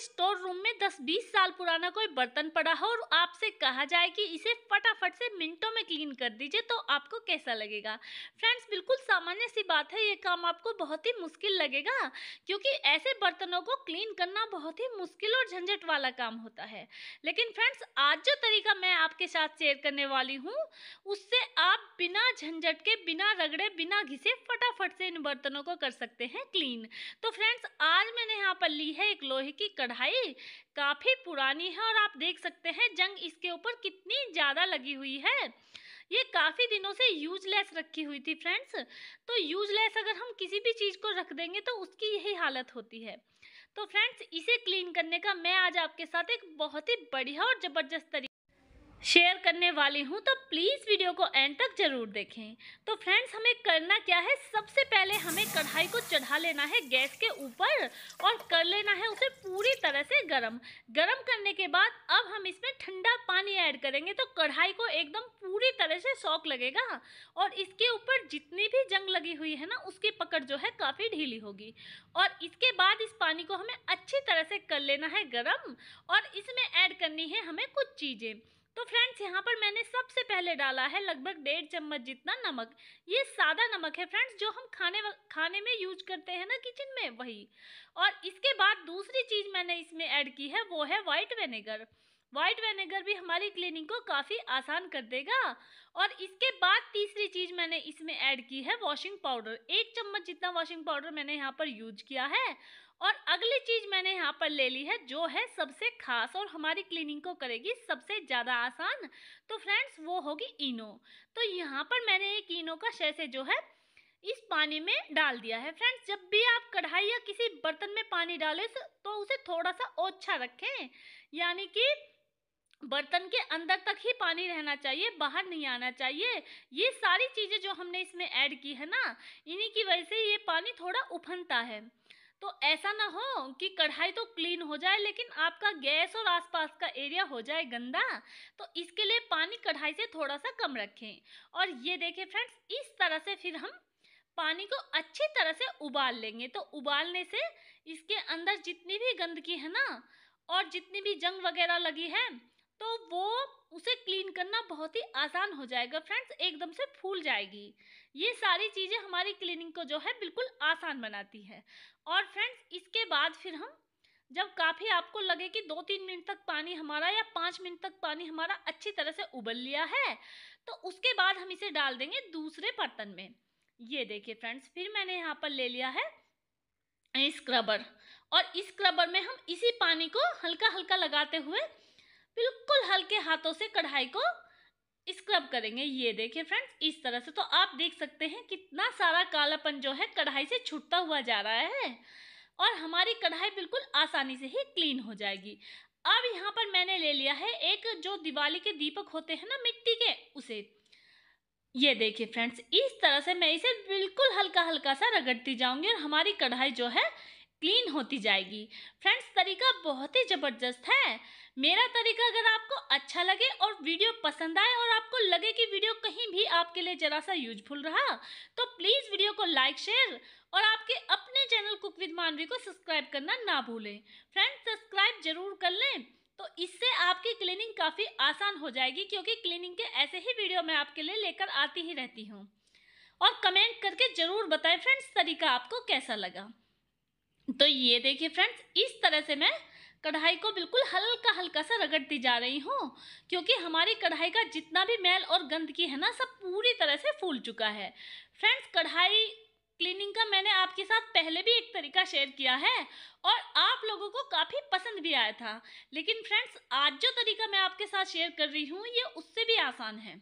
store room में 10-20 साल पुराना कोई बर्तन पड़ा हो और आपसे कहा जाए कि इसे फटाफट से मिनटों में क्लीन कर दीजिए तो आपको कैसा लगेगा फ्रेंड्स बिल्कुल सामान्य सी बात है ये काम आपको बहुत ही मुश्किल लगेगा क्योंकि ऐसे बर्तनों को क्लीन करना बहुत ही मुश्किल और झंझट वाला काम होता है लेकिन फ्रेंड्स आज जो तरीका मैं आपके साथ शेयर करने वाली हूँ उससे आप बिना झंझट के बिना रगड़े बिना घिसे फटाफट से इन बर्तनों को कर सकते हैं क्लीन तो फ्रेंड्स आज मैंने यहाँ पर ली है एक लोहे की कर चढ़ाई काफ़ी पुरानी है और आप देख सकते हैं जंग इसके ऊपर कितनी ज़्यादा लगी हुई है ये काफ़ी दिनों से यूजलेस रखी हुई थी फ्रेंड्स तो यूजलेस अगर हम किसी भी चीज़ को रख देंगे तो उसकी यही हालत होती है तो फ्रेंड्स इसे क्लीन करने का मैं आज आपके साथ एक बहुत ही बढ़िया और ज़बरदस्त तरीका शेयर करने वाली हूँ तो प्लीज़ वीडियो को एंड तक ज़रूर देखें तो फ्रेंड्स हमें करना क्या है सबसे पहले हमें कढ़ाई को चढ़ा लेना है गैस के ऊपर और कर लेना है उसे पूरी तरह से गरम गरम करने के बाद अब हम इसमें ठंडा पानी ऐड करेंगे तो कढ़ाई को एकदम पूरी तरह से शौक लगेगा और इसके ऊपर जितनी भी जंग लगी हुई है ना उसकी पकड़ जो है काफ़ी ढीली होगी और इसके बाद इस पानी को हमें अच्छी तरह से कर लेना है गर्म और इसमें ऐड करनी है हमें कुछ चीज़ें तो फ्रेंड्स यहाँ पर मैंने सबसे पहले डाला है लगभग डेढ़ चम्मच जितना नमक ये सादा नमक है फ्रेंड्स जो हम खाने खाने में यूज करते हैं ना किचन में वही और इसके बाद दूसरी चीज़ मैंने इसमें ऐड की है वो है वाइट वेनेगर वाइट वेनेगर भी हमारी क्लीनिंग को काफ़ी आसान कर देगा और इसके बाद तीसरी चीज़ मैंने इसमें ऐड की है वॉशिंग पाउडर एक चम्मच जितना वॉशिंग पाउडर मैंने यहाँ पर यूज किया है और अगली चीज़ मैंने यहाँ पर ले ली है जो है सबसे खास और हमारी क्लीनिंग को करेगी सबसे ज़्यादा आसान तो फ्रेंड्स वो होगी इनो तो यहाँ पर मैंने एक इनो का शैसे जो है इस पानी में डाल दिया है फ्रेंड्स जब भी आप कढ़ाई या किसी बर्तन में पानी डालें तो उसे थोड़ा सा ओछा रखें यानी कि बर्तन के अंदर तक ही पानी रहना चाहिए बाहर नहीं आना चाहिए ये सारी चीज़ें जो हमने इसमें ऐड की है ना इन्हीं की वजह से ये पानी थोड़ा उफनता है तो ऐसा ना हो कि कढ़ाई तो क्लीन हो जाए लेकिन आपका गैस और आसपास का एरिया हो जाए गंदा तो इसके लिए पानी कढ़ाई से थोड़ा सा कम रखें और ये देखें फ्रेंड्स इस तरह से फिर हम पानी को अच्छी तरह से उबाल लेंगे तो उबालने से इसके अंदर जितनी भी गंदगी है ना और जितनी भी जंग वगैरह लगी है तो वो उसे क्लीन करना बहुत ही आसान हो जाएगा फ्रेंड्स एकदम से फूल जाएगी ये सारी चीज़ें हमारी क्लीनिंग को जो है बिल्कुल आसान बनाती है और फ्रेंड्स इसके बाद फिर हम जब काफ़ी आपको लगे कि दो तीन मिनट तक पानी हमारा या पाँच मिनट तक पानी हमारा अच्छी तरह से उबल लिया है तो उसके बाद हम इसे डाल देंगे दूसरे बर्तन में ये देखिए फ्रेंड्स फिर मैंने यहाँ पर ले लिया है स्क्रबर और इस स्क्रबर में हम इसी पानी को हल्का हल्का लगाते हुए बिल्कुल हल्के हाथों से कढ़ाई को स्क्रब करेंगे ये देखिए फ्रेंड्स इस तरह से तो आप देख सकते हैं कितना सारा कालापन जो है कढ़ाई से छूटता हुआ जा रहा है और हमारी कढ़ाई बिल्कुल आसानी से ही क्लीन हो जाएगी अब यहाँ पर मैंने ले लिया है एक जो दिवाली के दीपक होते हैं ना मिट्टी के उसे ये देखिए फ्रेंड्स इस तरह से मैं इसे बिल्कुल हल्का हल्का सा रगड़ती जाऊंगी और हमारी कढ़ाई जो है क्लीन होती जाएगी फ्रेंड्स तरीका बहुत ही ज़बरदस्त है मेरा तरीका अगर आपको अच्छा लगे और वीडियो पसंद आए और आपको लगे कि वीडियो कहीं भी आपके लिए ज़रा सा यूजफुल रहा तो प्लीज़ वीडियो को लाइक शेयर और आपके अपने चैनल कुक विद मानवी को सब्सक्राइब करना ना भूलें फ्रेंड्स सब्सक्राइब जरूर कर लें तो इससे आपकी क्लीनिंग काफ़ी आसान हो जाएगी क्योंकि क्लीनिंग के ऐसे ही वीडियो मैं आपके लिए लेकर आती ही रहती हूँ और कमेंट करके ज़रूर बताएं फ्रेंड्स तरीका आपको कैसा लगा तो ये देखिए फ्रेंड्स इस तरह से मैं कढ़ाई को बिल्कुल हल्का हल्का सा रगड़ती जा रही हूँ क्योंकि हमारी कढ़ाई का जितना भी मैल और गंदगी है ना सब पूरी तरह से फूल चुका है फ्रेंड्स कढ़ाई क्लीनिंग का मैंने आपके साथ पहले भी एक तरीका शेयर किया है और आप लोगों को काफ़ी पसंद भी आया था लेकिन फ्रेंड्स आज जो तरीका मैं आपके साथ शेयर कर रही हूँ ये उससे भी आसान है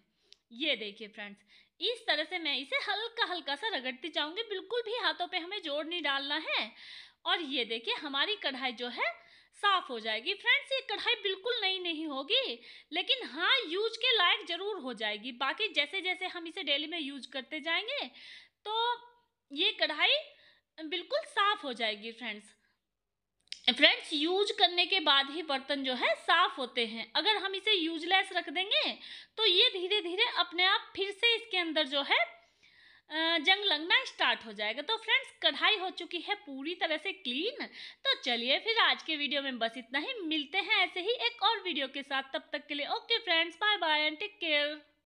ये देखिए फ्रेंड्स इस तरह से मैं इसे हल्का हल्का सा रगड़ती जाऊंगी बिल्कुल भी हाथों पे हमें जोर नहीं डालना है और ये देखिए हमारी कढ़ाई जो है साफ हो जाएगी फ्रेंड्स ये कढ़ाई बिल्कुल नई नहीं होगी लेकिन हाँ यूज के लायक ज़रूर हो जाएगी बाकी जैसे जैसे हम इसे डेली में यूज करते जाएंगे तो ये कढ़ाई बिल्कुल साफ हो जाएगी फ्रेंड्स फ्रेंड्स यूज करने के बाद ही बर्तन जो है साफ होते हैं अगर हम इसे यूजलेस रख देंगे तो ये धीरे धीरे अपने आप फिर से इसके अंदर जो है जंग लगना स्टार्ट हो जाएगा तो फ्रेंड्स कढ़ाई हो चुकी है पूरी तरह से क्लीन तो चलिए फिर आज के वीडियो में बस इतना ही मिलते हैं ऐसे ही एक और वीडियो के साथ तब तक के लिए okay friends bye bye and take care